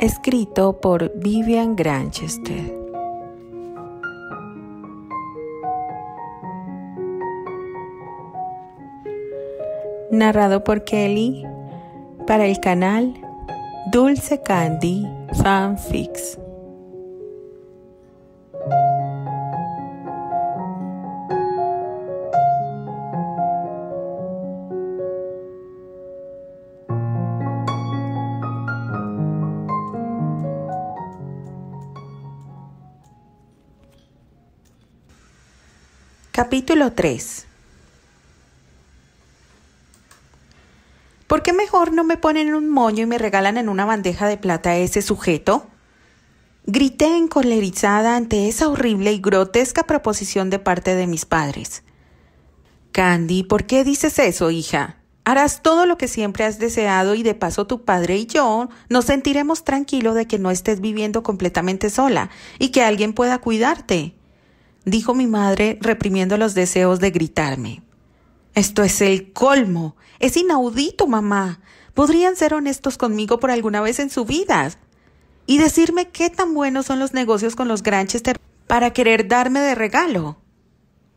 Escrito por Vivian Granchester. Narrado por Kelly para el canal Dulce Candy Fanfics. Capítulo 3 ¿Por qué mejor no me ponen un moño y me regalan en una bandeja de plata a ese sujeto? Grité encolerizada ante esa horrible y grotesca proposición de parte de mis padres. Candy, ¿por qué dices eso, hija? Harás todo lo que siempre has deseado y de paso tu padre y yo nos sentiremos tranquilos de que no estés viviendo completamente sola y que alguien pueda cuidarte dijo mi madre, reprimiendo los deseos de gritarme. Esto es el colmo. Es inaudito, mamá. Podrían ser honestos conmigo por alguna vez en su vida y decirme qué tan buenos son los negocios con los Granchester para querer darme de regalo.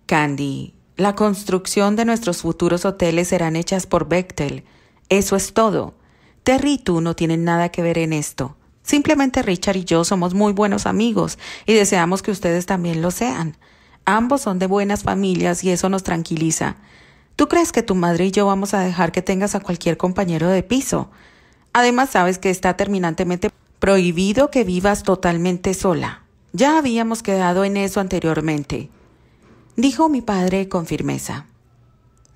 Candy, la construcción de nuestros futuros hoteles serán hechas por Bechtel. Eso es todo. Terry y tú no tienen nada que ver en esto. Simplemente Richard y yo somos muy buenos amigos y deseamos que ustedes también lo sean. Ambos son de buenas familias y eso nos tranquiliza. ¿Tú crees que tu madre y yo vamos a dejar que tengas a cualquier compañero de piso? Además, sabes que está terminantemente prohibido que vivas totalmente sola. Ya habíamos quedado en eso anteriormente. Dijo mi padre con firmeza.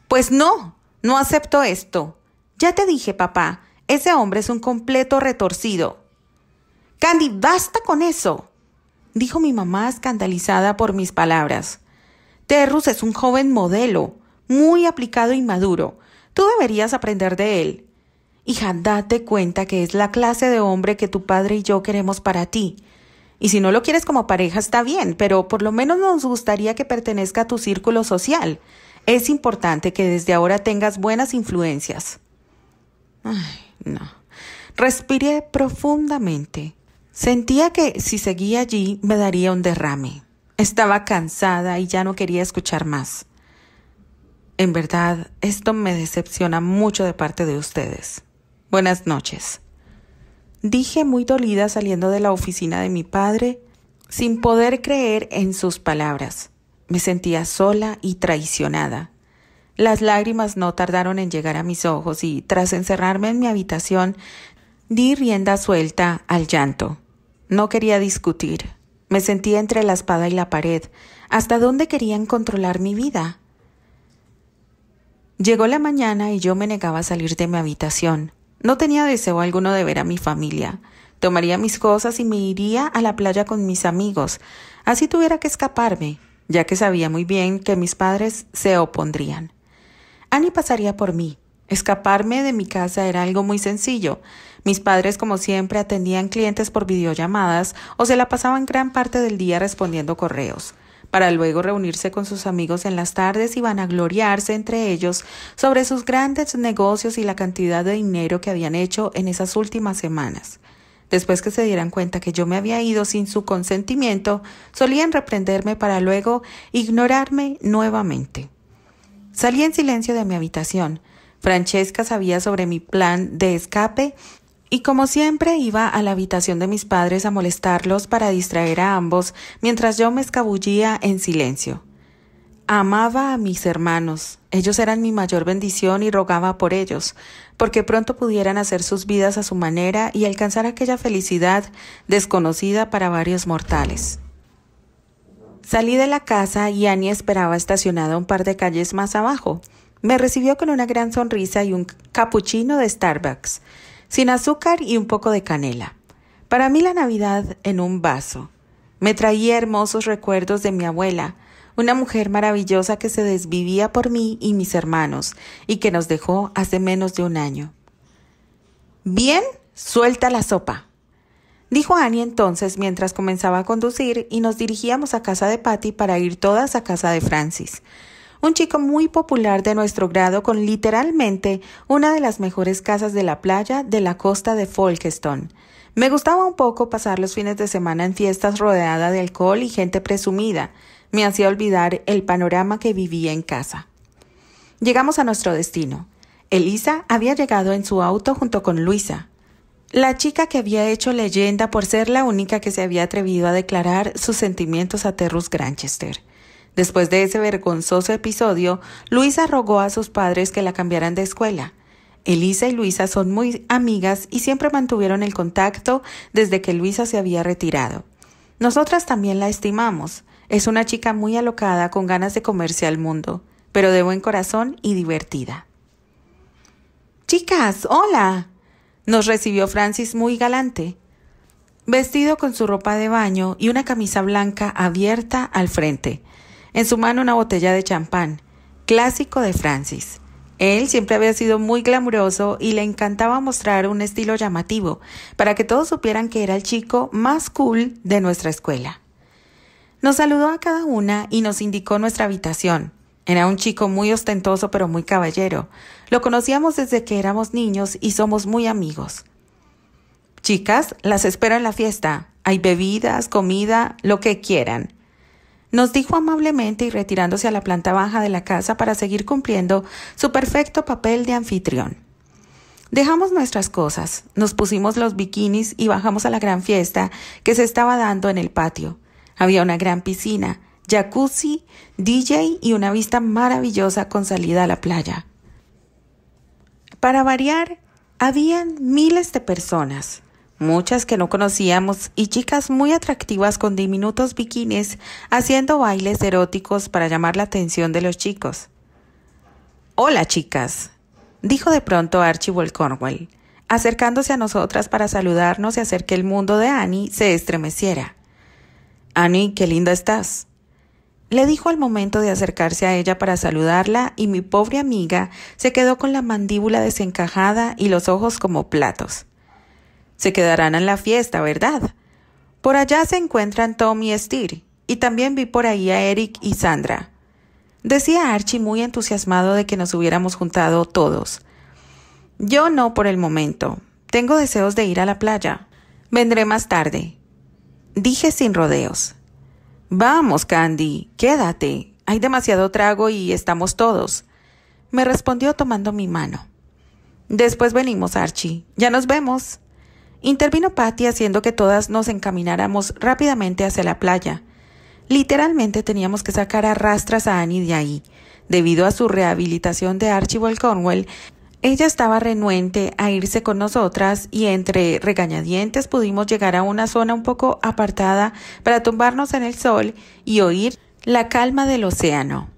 Pues no, no acepto esto. Ya te dije, papá, ese hombre es un completo retorcido. Candy, basta con eso, dijo mi mamá escandalizada por mis palabras. Terrus es un joven modelo, muy aplicado y maduro. Tú deberías aprender de él. Hija, date cuenta que es la clase de hombre que tu padre y yo queremos para ti. Y si no lo quieres como pareja está bien, pero por lo menos nos gustaría que pertenezca a tu círculo social. Es importante que desde ahora tengas buenas influencias. Ay, no. Respiré profundamente. Sentía que si seguía allí me daría un derrame. Estaba cansada y ya no quería escuchar más. En verdad, esto me decepciona mucho de parte de ustedes. Buenas noches. Dije muy dolida saliendo de la oficina de mi padre, sin poder creer en sus palabras. Me sentía sola y traicionada. Las lágrimas no tardaron en llegar a mis ojos y, tras encerrarme en mi habitación, di rienda suelta al llanto. No quería discutir. Me sentía entre la espada y la pared. ¿Hasta dónde querían controlar mi vida? Llegó la mañana y yo me negaba a salir de mi habitación. No tenía deseo alguno de ver a mi familia. Tomaría mis cosas y me iría a la playa con mis amigos. Así tuviera que escaparme, ya que sabía muy bien que mis padres se opondrían. Annie pasaría por mí. Escaparme de mi casa era algo muy sencillo. Mis padres, como siempre, atendían clientes por videollamadas o se la pasaban gran parte del día respondiendo correos para luego reunirse con sus amigos en las tardes y gloriarse entre ellos sobre sus grandes negocios y la cantidad de dinero que habían hecho en esas últimas semanas. Después que se dieran cuenta que yo me había ido sin su consentimiento, solían reprenderme para luego ignorarme nuevamente. Salí en silencio de mi habitación. Francesca sabía sobre mi plan de escape y como siempre iba a la habitación de mis padres a molestarlos para distraer a ambos mientras yo me escabullía en silencio. Amaba a mis hermanos, ellos eran mi mayor bendición y rogaba por ellos, porque pronto pudieran hacer sus vidas a su manera y alcanzar aquella felicidad desconocida para varios mortales. Salí de la casa y Annie esperaba estacionada un par de calles más abajo. Me recibió con una gran sonrisa y un capuchino de Starbucks sin azúcar y un poco de canela. Para mí la Navidad en un vaso. Me traía hermosos recuerdos de mi abuela, una mujer maravillosa que se desvivía por mí y mis hermanos y que nos dejó hace menos de un año. Bien, suelta la sopa. Dijo Annie entonces mientras comenzaba a conducir y nos dirigíamos a casa de Patty para ir todas a casa de Francis un chico muy popular de nuestro grado con literalmente una de las mejores casas de la playa de la costa de Folkestone. Me gustaba un poco pasar los fines de semana en fiestas rodeada de alcohol y gente presumida. Me hacía olvidar el panorama que vivía en casa. Llegamos a nuestro destino. Elisa había llegado en su auto junto con Luisa, la chica que había hecho leyenda por ser la única que se había atrevido a declarar sus sentimientos a Terrus Granchester. Después de ese vergonzoso episodio, Luisa rogó a sus padres que la cambiaran de escuela. Elisa y Luisa son muy amigas y siempre mantuvieron el contacto desde que Luisa se había retirado. Nosotras también la estimamos. Es una chica muy alocada con ganas de comerse al mundo, pero de buen corazón y divertida. Chicas, hola. Nos recibió Francis muy galante, vestido con su ropa de baño y una camisa blanca abierta al frente en su mano una botella de champán, clásico de Francis. Él siempre había sido muy glamuroso y le encantaba mostrar un estilo llamativo, para que todos supieran que era el chico más cool de nuestra escuela. Nos saludó a cada una y nos indicó nuestra habitación. Era un chico muy ostentoso pero muy caballero. Lo conocíamos desde que éramos niños y somos muy amigos. Chicas, las espero en la fiesta. Hay bebidas, comida, lo que quieran. Nos dijo amablemente y retirándose a la planta baja de la casa para seguir cumpliendo su perfecto papel de anfitrión. Dejamos nuestras cosas, nos pusimos los bikinis y bajamos a la gran fiesta que se estaba dando en el patio. Había una gran piscina, jacuzzi, DJ y una vista maravillosa con salida a la playa. Para variar, habían miles de personas muchas que no conocíamos y chicas muy atractivas con diminutos bikinis haciendo bailes eróticos para llamar la atención de los chicos. Hola chicas, dijo de pronto Archibald Cornwell, acercándose a nosotras para saludarnos y hacer que el mundo de Annie se estremeciera. Annie, qué linda estás. Le dijo al momento de acercarse a ella para saludarla y mi pobre amiga se quedó con la mandíbula desencajada y los ojos como platos. Se quedarán en la fiesta, ¿verdad? Por allá se encuentran Tom y Steer, y también vi por ahí a Eric y Sandra. Decía Archie muy entusiasmado de que nos hubiéramos juntado todos. Yo no por el momento. Tengo deseos de ir a la playa. Vendré más tarde. Dije sin rodeos. Vamos, Candy, quédate. Hay demasiado trago y estamos todos. Me respondió tomando mi mano. Después venimos, Archie. Ya nos vemos. Intervino Patty haciendo que todas nos encamináramos rápidamente hacia la playa. Literalmente teníamos que sacar a rastras a Annie de ahí. Debido a su rehabilitación de Archibald Cornwell, ella estaba renuente a irse con nosotras y entre regañadientes pudimos llegar a una zona un poco apartada para tumbarnos en el sol y oír la calma del océano.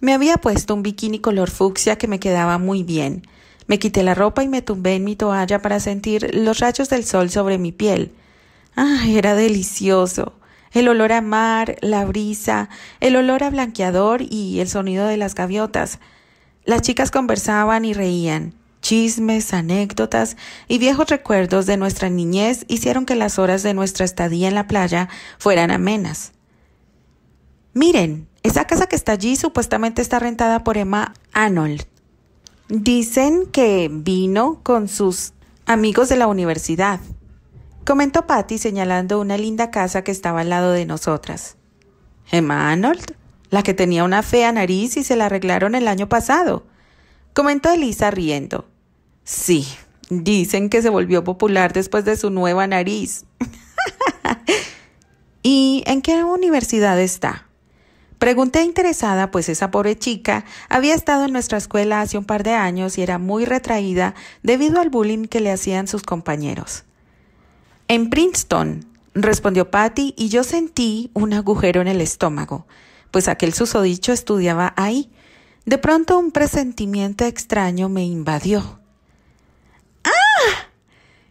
Me había puesto un bikini color fucsia que me quedaba muy bien. Me quité la ropa y me tumbé en mi toalla para sentir los rayos del sol sobre mi piel. ¡Ah! Era delicioso. El olor a mar, la brisa, el olor a blanqueador y el sonido de las gaviotas. Las chicas conversaban y reían. Chismes, anécdotas y viejos recuerdos de nuestra niñez hicieron que las horas de nuestra estadía en la playa fueran amenas. Miren, esa casa que está allí supuestamente está rentada por Emma Arnold. Dicen que vino con sus amigos de la universidad, comentó Patty señalando una linda casa que estaba al lado de nosotras. Emma Arnold, la que tenía una fea nariz y se la arreglaron el año pasado, comentó Elisa riendo. Sí, dicen que se volvió popular después de su nueva nariz. ¿Y en qué universidad está? Pregunté interesada, pues esa pobre chica había estado en nuestra escuela hace un par de años y era muy retraída debido al bullying que le hacían sus compañeros. En Princeton, respondió Patty, y yo sentí un agujero en el estómago, pues aquel susodicho estudiaba ahí. De pronto un presentimiento extraño me invadió. ¡Ah!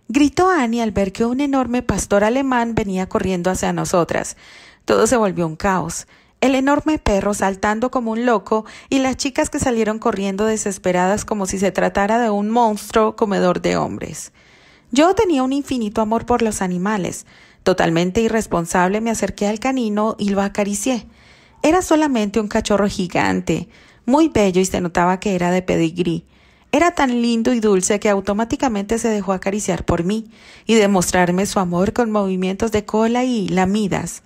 gritó Annie al ver que un enorme pastor alemán venía corriendo hacia nosotras. Todo se volvió un caos el enorme perro saltando como un loco y las chicas que salieron corriendo desesperadas como si se tratara de un monstruo comedor de hombres. Yo tenía un infinito amor por los animales. Totalmente irresponsable me acerqué al canino y lo acaricié. Era solamente un cachorro gigante, muy bello y se notaba que era de pedigrí. Era tan lindo y dulce que automáticamente se dejó acariciar por mí y demostrarme su amor con movimientos de cola y lamidas.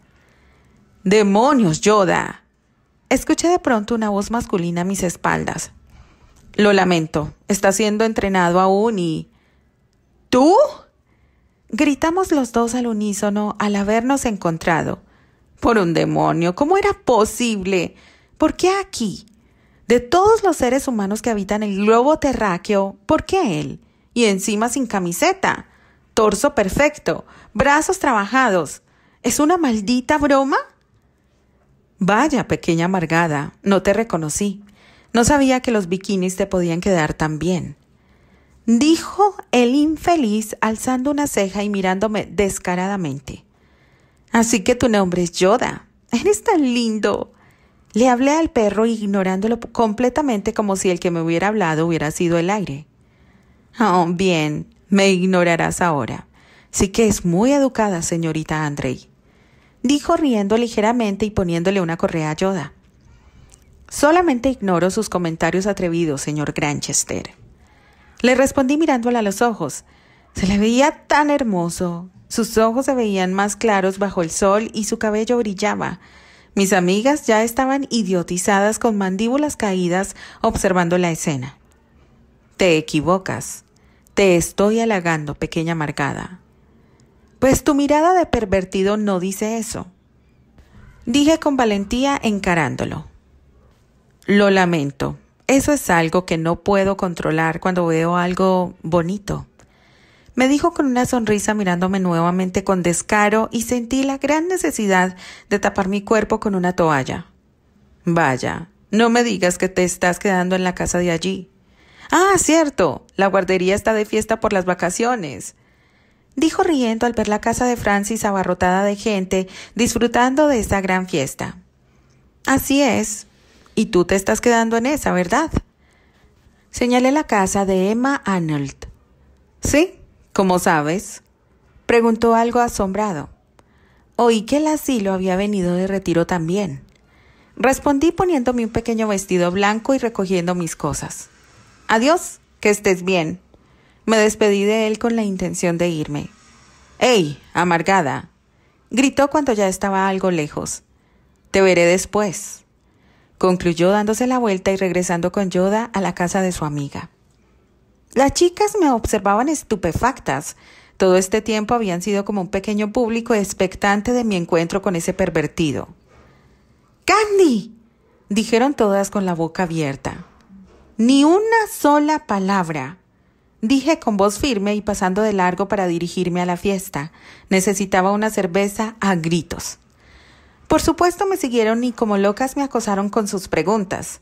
¡Demonios, Yoda! Escuché de pronto una voz masculina a mis espaldas. Lo lamento, está siendo entrenado aún y... ¿Tú? Gritamos los dos al unísono al habernos encontrado. Por un demonio, ¿cómo era posible? ¿Por qué aquí? De todos los seres humanos que habitan el globo terráqueo, ¿por qué él? Y encima sin camiseta, torso perfecto, brazos trabajados. ¿Es una maldita broma? Vaya, pequeña amargada, no te reconocí. No sabía que los bikinis te podían quedar tan bien. Dijo el infeliz alzando una ceja y mirándome descaradamente. Así que tu nombre es Yoda. Eres tan lindo. Le hablé al perro ignorándolo completamente como si el que me hubiera hablado hubiera sido el aire. Oh, bien, me ignorarás ahora. Sí que es muy educada, señorita Andrei dijo riendo ligeramente y poniéndole una correa a Yoda. Solamente ignoro sus comentarios atrevidos, señor Granchester. Le respondí mirándola a los ojos. Se le veía tan hermoso. Sus ojos se veían más claros bajo el sol y su cabello brillaba. Mis amigas ya estaban idiotizadas con mandíbulas caídas observando la escena. Te equivocas. Te estoy halagando, pequeña amargada. Pues tu mirada de pervertido no dice eso. Dije con valentía encarándolo. Lo lamento. Eso es algo que no puedo controlar cuando veo algo bonito. Me dijo con una sonrisa mirándome nuevamente con descaro y sentí la gran necesidad de tapar mi cuerpo con una toalla. Vaya, no me digas que te estás quedando en la casa de allí. Ah, cierto, la guardería está de fiesta por las vacaciones dijo riendo al ver la casa de Francis abarrotada de gente, disfrutando de esa gran fiesta. Así es. Y tú te estás quedando en esa, ¿verdad? Señalé la casa de Emma Arnold. Sí, como sabes. Preguntó algo asombrado. Oí que el asilo había venido de retiro también. Respondí poniéndome un pequeño vestido blanco y recogiendo mis cosas. Adiós, que estés bien. Me despedí de él con la intención de irme. ¡Ey, amargada! gritó cuando ya estaba algo lejos. Te veré después, concluyó dándose la vuelta y regresando con Yoda a la casa de su amiga. Las chicas me observaban estupefactas. Todo este tiempo habían sido como un pequeño público expectante de mi encuentro con ese pervertido. ¡Candy! dijeron todas con la boca abierta. Ni una sola palabra. Dije con voz firme y pasando de largo para dirigirme a la fiesta. Necesitaba una cerveza a gritos. Por supuesto me siguieron y como locas me acosaron con sus preguntas.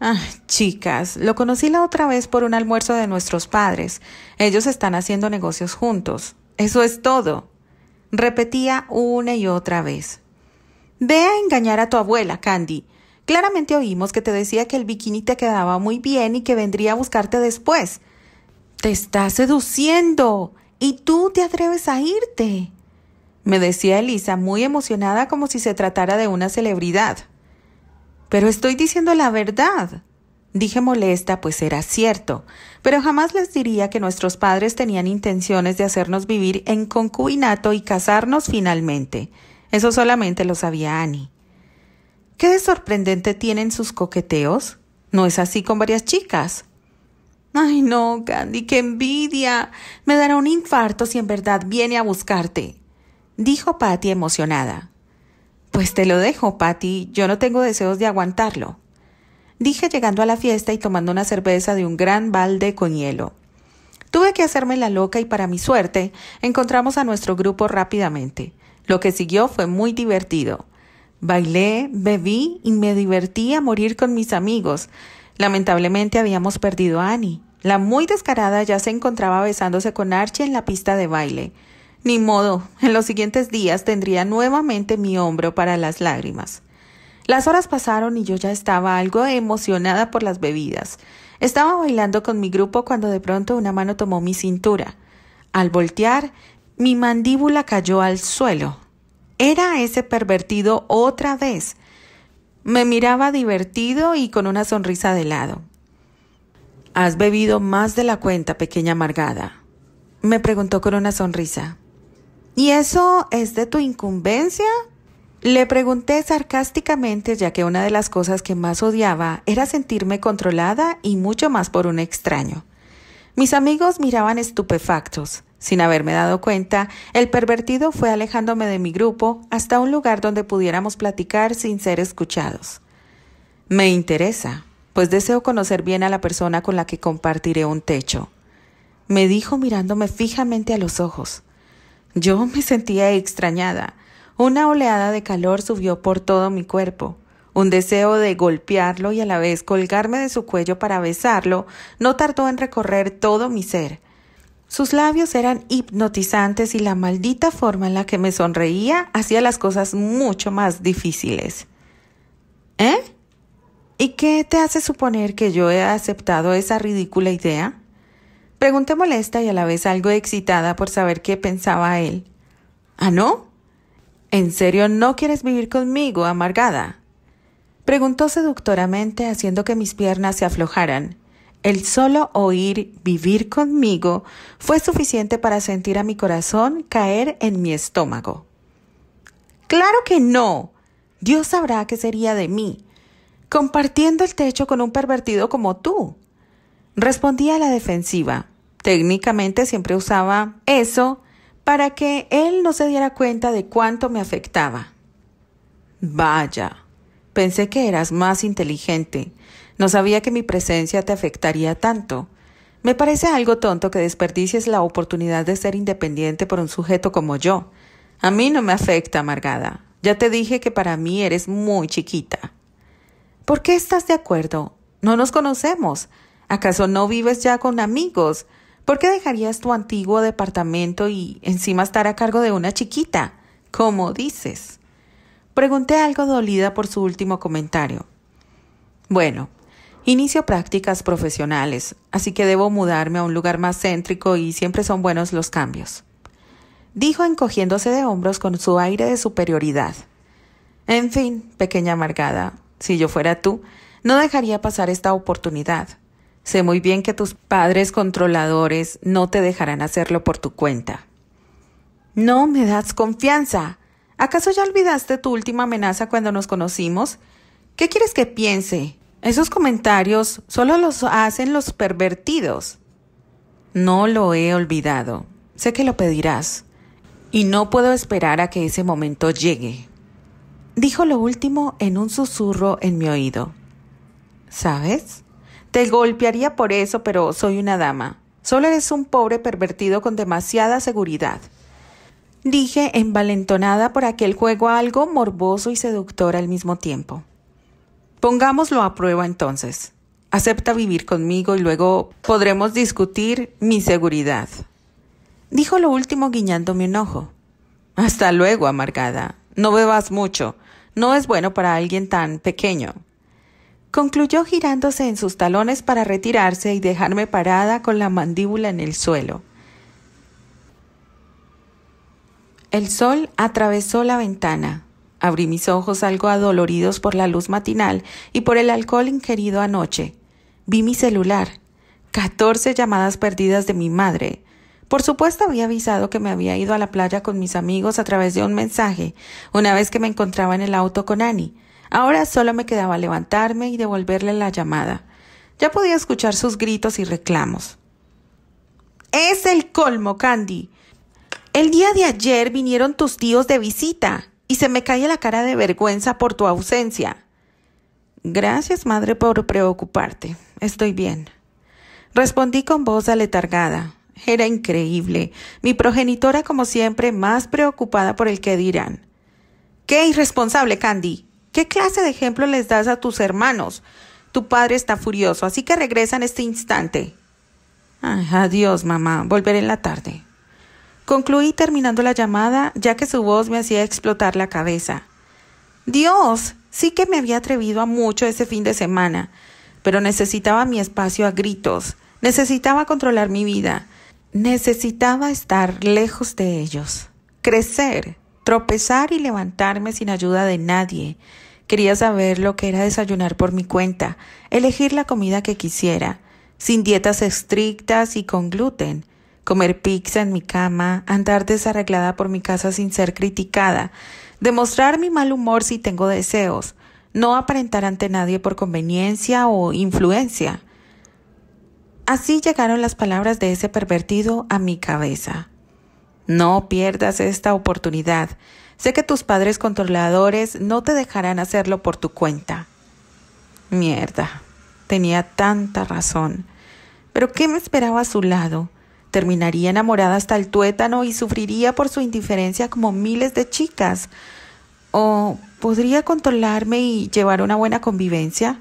Ah, chicas, lo conocí la otra vez por un almuerzo de nuestros padres. Ellos están haciendo negocios juntos. Eso es todo. Repetía una y otra vez. Ve a engañar a tu abuela, Candy. Claramente oímos que te decía que el bikini te quedaba muy bien y que vendría a buscarte después. Te está seduciendo y tú te atreves a irte, me decía Elisa, muy emocionada como si se tratara de una celebridad. Pero estoy diciendo la verdad. Dije molesta, pues era cierto, pero jamás les diría que nuestros padres tenían intenciones de hacernos vivir en concubinato y casarnos finalmente. Eso solamente lo sabía Annie. ¿Qué de sorprendente tienen sus coqueteos? ¿No es así con varias chicas? Ay, no, Candy, qué envidia. Me dará un infarto si en verdad viene a buscarte, dijo Patty emocionada. Pues te lo dejo, Patty, yo no tengo deseos de aguantarlo, dije llegando a la fiesta y tomando una cerveza de un gran balde con hielo. Tuve que hacerme la loca y para mi suerte encontramos a nuestro grupo rápidamente. Lo que siguió fue muy divertido. Bailé, bebí y me divertí a morir con mis amigos. Lamentablemente habíamos perdido a Annie. La muy descarada ya se encontraba besándose con Archie en la pista de baile. Ni modo, en los siguientes días tendría nuevamente mi hombro para las lágrimas. Las horas pasaron y yo ya estaba algo emocionada por las bebidas. Estaba bailando con mi grupo cuando de pronto una mano tomó mi cintura. Al voltear, mi mandíbula cayó al suelo. Era ese pervertido otra vez. Me miraba divertido y con una sonrisa de lado. Has bebido más de la cuenta, pequeña amargada, me preguntó con una sonrisa. ¿Y eso es de tu incumbencia? Le pregunté sarcásticamente ya que una de las cosas que más odiaba era sentirme controlada y mucho más por un extraño. Mis amigos miraban estupefactos. Sin haberme dado cuenta, el pervertido fue alejándome de mi grupo hasta un lugar donde pudiéramos platicar sin ser escuchados. Me interesa, pues deseo conocer bien a la persona con la que compartiré un techo. Me dijo mirándome fijamente a los ojos. Yo me sentía extrañada. Una oleada de calor subió por todo mi cuerpo. Un deseo de golpearlo y a la vez colgarme de su cuello para besarlo no tardó en recorrer todo mi ser. Sus labios eran hipnotizantes y la maldita forma en la que me sonreía hacía las cosas mucho más difíciles. ¿Eh? ¿Y qué te hace suponer que yo he aceptado esa ridícula idea? Pregunté molesta y a la vez algo excitada por saber qué pensaba él. ¿Ah, no? ¿En serio no quieres vivir conmigo, amargada? Preguntó seductoramente, haciendo que mis piernas se aflojaran. El solo oír vivir conmigo fue suficiente para sentir a mi corazón caer en mi estómago. Claro que no. Dios sabrá qué sería de mí, compartiendo el techo con un pervertido como tú. Respondía a la defensiva. Técnicamente siempre usaba eso para que él no se diera cuenta de cuánto me afectaba. Vaya, pensé que eras más inteligente. No sabía que mi presencia te afectaría tanto. Me parece algo tonto que desperdicies la oportunidad de ser independiente por un sujeto como yo. A mí no me afecta, amargada. Ya te dije que para mí eres muy chiquita. ¿Por qué estás de acuerdo? No nos conocemos. ¿Acaso no vives ya con amigos? ¿Por qué dejarías tu antiguo departamento y encima estar a cargo de una chiquita? ¿Cómo dices. Pregunté algo dolida por su último comentario. Bueno, Inicio prácticas profesionales, así que debo mudarme a un lugar más céntrico y siempre son buenos los cambios. Dijo encogiéndose de hombros con su aire de superioridad. En fin, pequeña amargada, si yo fuera tú, no dejaría pasar esta oportunidad. Sé muy bien que tus padres controladores no te dejarán hacerlo por tu cuenta. No me das confianza. ¿Acaso ya olvidaste tu última amenaza cuando nos conocimos? ¿Qué quieres que piense? Esos comentarios solo los hacen los pervertidos. No lo he olvidado. Sé que lo pedirás. Y no puedo esperar a que ese momento llegue. Dijo lo último en un susurro en mi oído. ¿Sabes? Te golpearía por eso, pero soy una dama. Solo eres un pobre pervertido con demasiada seguridad. Dije envalentonada por aquel juego algo morboso y seductor al mismo tiempo. Pongámoslo a prueba entonces. Acepta vivir conmigo y luego podremos discutir mi seguridad. Dijo lo último guiñándome un ojo. Hasta luego, amargada. No bebas mucho. No es bueno para alguien tan pequeño. Concluyó girándose en sus talones para retirarse y dejarme parada con la mandíbula en el suelo. El sol atravesó la ventana, Abrí mis ojos algo adoloridos por la luz matinal y por el alcohol ingerido anoche. Vi mi celular. Catorce llamadas perdidas de mi madre. Por supuesto había avisado que me había ido a la playa con mis amigos a través de un mensaje, una vez que me encontraba en el auto con Annie. Ahora solo me quedaba levantarme y devolverle la llamada. Ya podía escuchar sus gritos y reclamos. Es el colmo, Candy. El día de ayer vinieron tus tíos de visita y se me cae la cara de vergüenza por tu ausencia. Gracias, madre, por preocuparte. Estoy bien. Respondí con voz aletargada. Era increíble. Mi progenitora, como siempre, más preocupada por el que dirán. ¡Qué irresponsable, Candy! ¿Qué clase de ejemplo les das a tus hermanos? Tu padre está furioso, así que regresa en este instante. adiós, mamá. Volveré en la tarde. Concluí terminando la llamada, ya que su voz me hacía explotar la cabeza. Dios, sí que me había atrevido a mucho ese fin de semana, pero necesitaba mi espacio a gritos, necesitaba controlar mi vida, necesitaba estar lejos de ellos, crecer, tropezar y levantarme sin ayuda de nadie. Quería saber lo que era desayunar por mi cuenta, elegir la comida que quisiera, sin dietas estrictas y con gluten comer pizza en mi cama, andar desarreglada por mi casa sin ser criticada, demostrar mi mal humor si tengo deseos, no aparentar ante nadie por conveniencia o influencia. Así llegaron las palabras de ese pervertido a mi cabeza. No pierdas esta oportunidad. Sé que tus padres controladores no te dejarán hacerlo por tu cuenta. Mierda, tenía tanta razón. Pero ¿qué me esperaba a su lado? Terminaría enamorada hasta el tuétano y sufriría por su indiferencia como miles de chicas. ¿O podría controlarme y llevar una buena convivencia?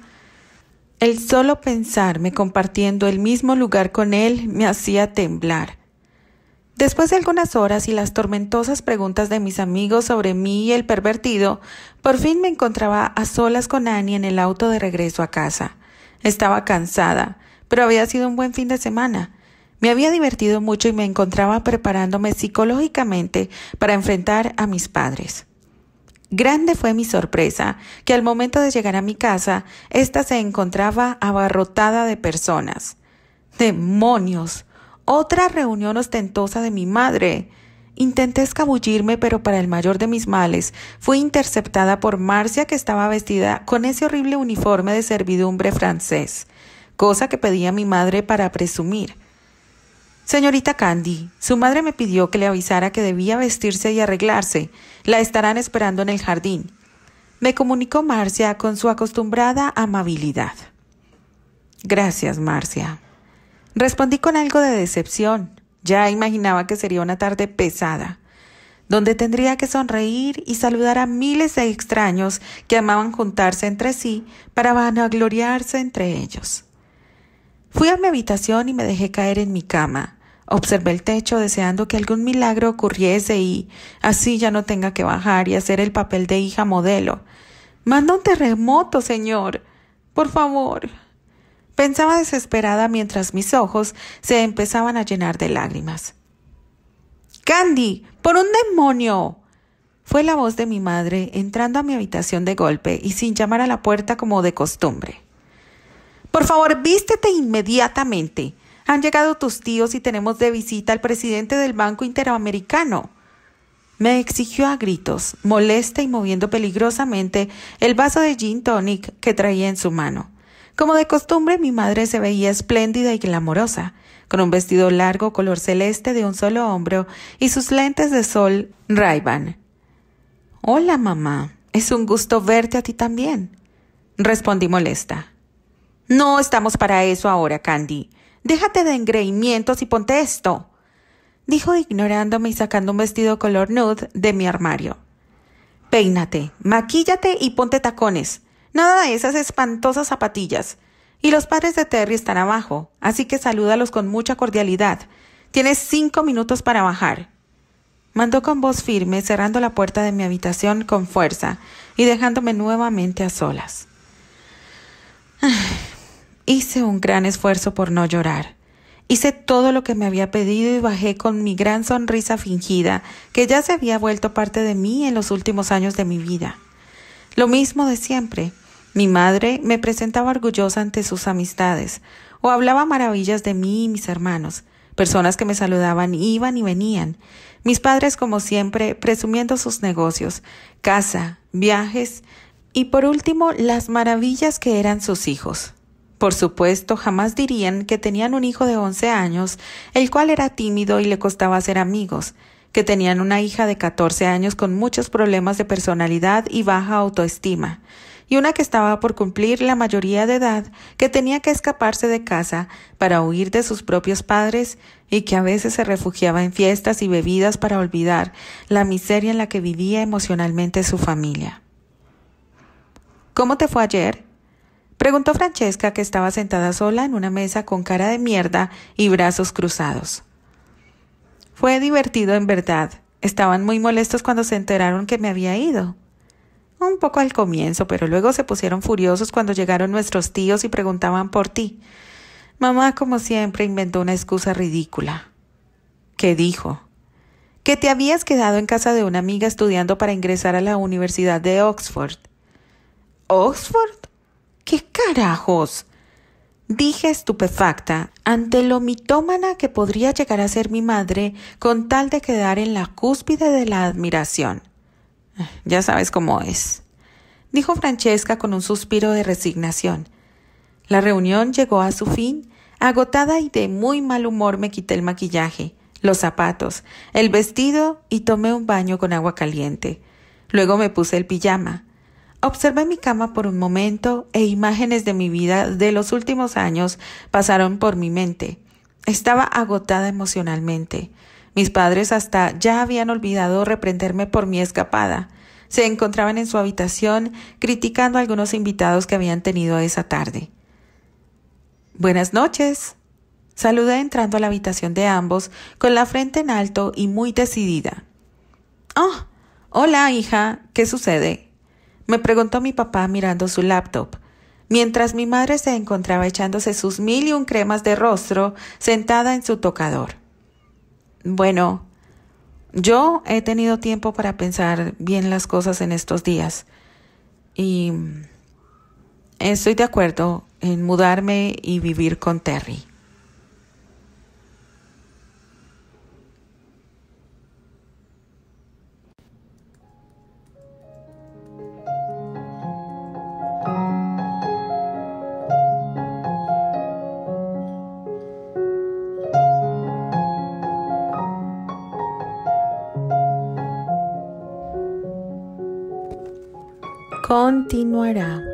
El solo pensarme compartiendo el mismo lugar con él me hacía temblar. Después de algunas horas y las tormentosas preguntas de mis amigos sobre mí y el pervertido, por fin me encontraba a solas con Annie en el auto de regreso a casa. Estaba cansada, pero había sido un buen fin de semana. Me había divertido mucho y me encontraba preparándome psicológicamente para enfrentar a mis padres. Grande fue mi sorpresa que al momento de llegar a mi casa, ésta se encontraba abarrotada de personas. ¡Demonios! Otra reunión ostentosa de mi madre. Intenté escabullirme, pero para el mayor de mis males, fui interceptada por Marcia que estaba vestida con ese horrible uniforme de servidumbre francés, cosa que pedía mi madre para presumir. Señorita Candy, su madre me pidió que le avisara que debía vestirse y arreglarse. La estarán esperando en el jardín. Me comunicó Marcia con su acostumbrada amabilidad. Gracias, Marcia. Respondí con algo de decepción. Ya imaginaba que sería una tarde pesada, donde tendría que sonreír y saludar a miles de extraños que amaban juntarse entre sí para vanagloriarse entre ellos. Fui a mi habitación y me dejé caer en mi cama. Observé el techo deseando que algún milagro ocurriese y así ya no tenga que bajar y hacer el papel de hija modelo. Manda un terremoto, señor. Por favor. Pensaba desesperada mientras mis ojos se empezaban a llenar de lágrimas. Candy, por un demonio. Fue la voz de mi madre entrando a mi habitación de golpe y sin llamar a la puerta como de costumbre. Por favor, vístete inmediatamente. Han llegado tus tíos y tenemos de visita al presidente del Banco Interamericano. Me exigió a gritos, molesta y moviendo peligrosamente el vaso de gin tonic que traía en su mano. Como de costumbre, mi madre se veía espléndida y glamorosa, con un vestido largo color celeste de un solo hombro y sus lentes de sol ray Hola, mamá. Es un gusto verte a ti también. Respondí molesta. No estamos para eso ahora, Candy. Déjate de engreimientos y ponte esto, dijo ignorándome y sacando un vestido color nude de mi armario. Peínate, maquíllate y ponte tacones. Nada de esas espantosas zapatillas. Y los padres de Terry están abajo, así que salúdalos con mucha cordialidad. Tienes cinco minutos para bajar. Mandó con voz firme, cerrando la puerta de mi habitación con fuerza y dejándome nuevamente a solas. Hice un gran esfuerzo por no llorar. Hice todo lo que me había pedido y bajé con mi gran sonrisa fingida, que ya se había vuelto parte de mí en los últimos años de mi vida. Lo mismo de siempre. Mi madre me presentaba orgullosa ante sus amistades, o hablaba maravillas de mí y mis hermanos. Personas que me saludaban iban y venían. Mis padres, como siempre, presumiendo sus negocios, casa, viajes y, por último, las maravillas que eran sus hijos. Por supuesto, jamás dirían que tenían un hijo de once años, el cual era tímido y le costaba hacer amigos, que tenían una hija de catorce años con muchos problemas de personalidad y baja autoestima, y una que estaba por cumplir la mayoría de edad, que tenía que escaparse de casa para huir de sus propios padres y que a veces se refugiaba en fiestas y bebidas para olvidar la miseria en la que vivía emocionalmente su familia. ¿Cómo te fue ayer? Preguntó Francesca, que estaba sentada sola en una mesa con cara de mierda y brazos cruzados. Fue divertido en verdad. Estaban muy molestos cuando se enteraron que me había ido. Un poco al comienzo, pero luego se pusieron furiosos cuando llegaron nuestros tíos y preguntaban por ti. Mamá, como siempre, inventó una excusa ridícula. ¿Qué dijo? Que te habías quedado en casa de una amiga estudiando para ingresar a la Universidad de Oxford. ¿Oxford? ¿Qué carajos? Dije estupefacta ante lo mitómana que podría llegar a ser mi madre con tal de quedar en la cúspide de la admiración. Ya sabes cómo es, dijo Francesca con un suspiro de resignación. La reunión llegó a su fin. Agotada y de muy mal humor me quité el maquillaje, los zapatos, el vestido y tomé un baño con agua caliente. Luego me puse el pijama. Observé mi cama por un momento e imágenes de mi vida de los últimos años pasaron por mi mente. Estaba agotada emocionalmente. Mis padres hasta ya habían olvidado reprenderme por mi escapada. Se encontraban en su habitación criticando a algunos invitados que habían tenido esa tarde. Buenas noches. Saludé entrando a la habitación de ambos con la frente en alto y muy decidida. Oh, hola, hija. ¿Qué sucede? me preguntó mi papá mirando su laptop, mientras mi madre se encontraba echándose sus mil y un cremas de rostro sentada en su tocador. Bueno, yo he tenido tiempo para pensar bien las cosas en estos días y estoy de acuerdo en mudarme y vivir con Terry. continuará.